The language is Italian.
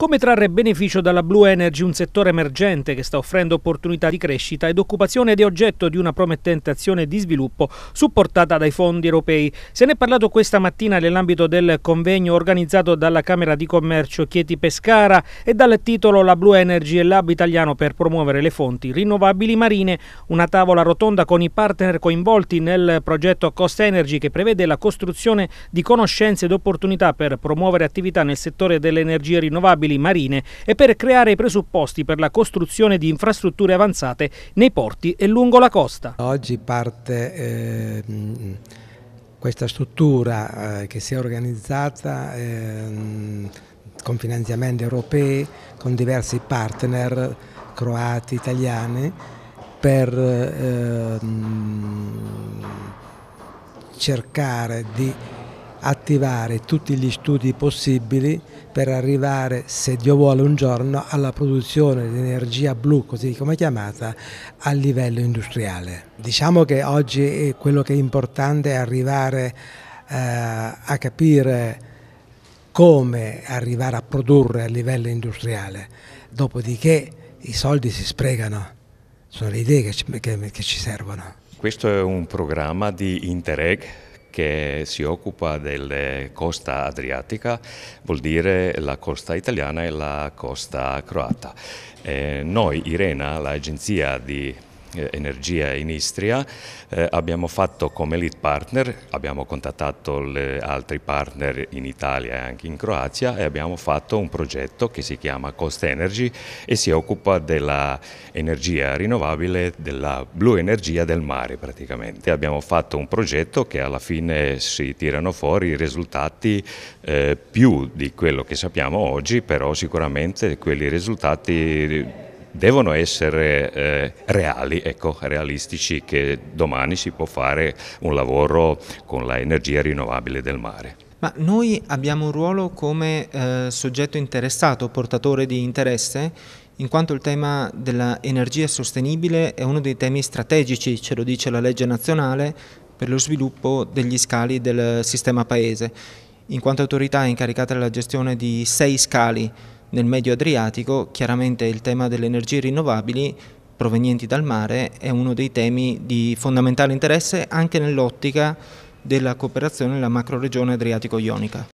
Come trarre beneficio dalla Blue Energy, un settore emergente che sta offrendo opportunità di crescita ed occupazione ed è oggetto di una promettente azione di sviluppo supportata dai fondi europei. Se ne è parlato questa mattina nell'ambito del convegno organizzato dalla Camera di Commercio Chieti Pescara e dal titolo La Blue Energy e l'Hub italiano per promuovere le fonti rinnovabili marine, una tavola rotonda con i partner coinvolti nel progetto Cost Energy che prevede la costruzione di conoscenze ed opportunità per promuovere attività nel settore delle energie rinnovabili civili marine e per creare i presupposti per la costruzione di infrastrutture avanzate nei porti e lungo la costa. Oggi parte eh, questa struttura eh, che si è organizzata eh, con finanziamenti europei, con diversi partner croati, italiani, per eh, cercare di attivare tutti gli studi possibili per arrivare, se Dio vuole un giorno, alla produzione di energia blu, così come chiamata, a livello industriale. Diciamo che oggi quello che è importante è arrivare eh, a capire come arrivare a produrre a livello industriale, dopodiché i soldi si spregano, sono le idee che ci, che, che ci servono. Questo è un programma di Interreg che si occupa della costa adriatica, vuol dire la costa italiana e la costa croata. Eh, noi, Irena, l'agenzia di eh, energia in Istria, eh, abbiamo fatto come lead partner, abbiamo contattato altri partner in Italia e anche in Croazia e abbiamo fatto un progetto che si chiama Cost Energy e si occupa dell'energia rinnovabile, della blu energia del mare praticamente. Abbiamo fatto un progetto che alla fine si tirano fuori i risultati eh, più di quello che sappiamo oggi, però sicuramente quelli risultati devono essere eh, reali, ecco, realistici, che domani si può fare un lavoro con l'energia rinnovabile del mare. Ma noi abbiamo un ruolo come eh, soggetto interessato, portatore di interesse, in quanto il tema dell'energia sostenibile è uno dei temi strategici, ce lo dice la legge nazionale, per lo sviluppo degli scali del sistema paese. In quanto autorità è incaricata della gestione di sei scali nel Medio Adriatico chiaramente il tema delle energie rinnovabili provenienti dal mare è uno dei temi di fondamentale interesse anche nell'ottica della cooperazione nella macroregione adriatico-ionica.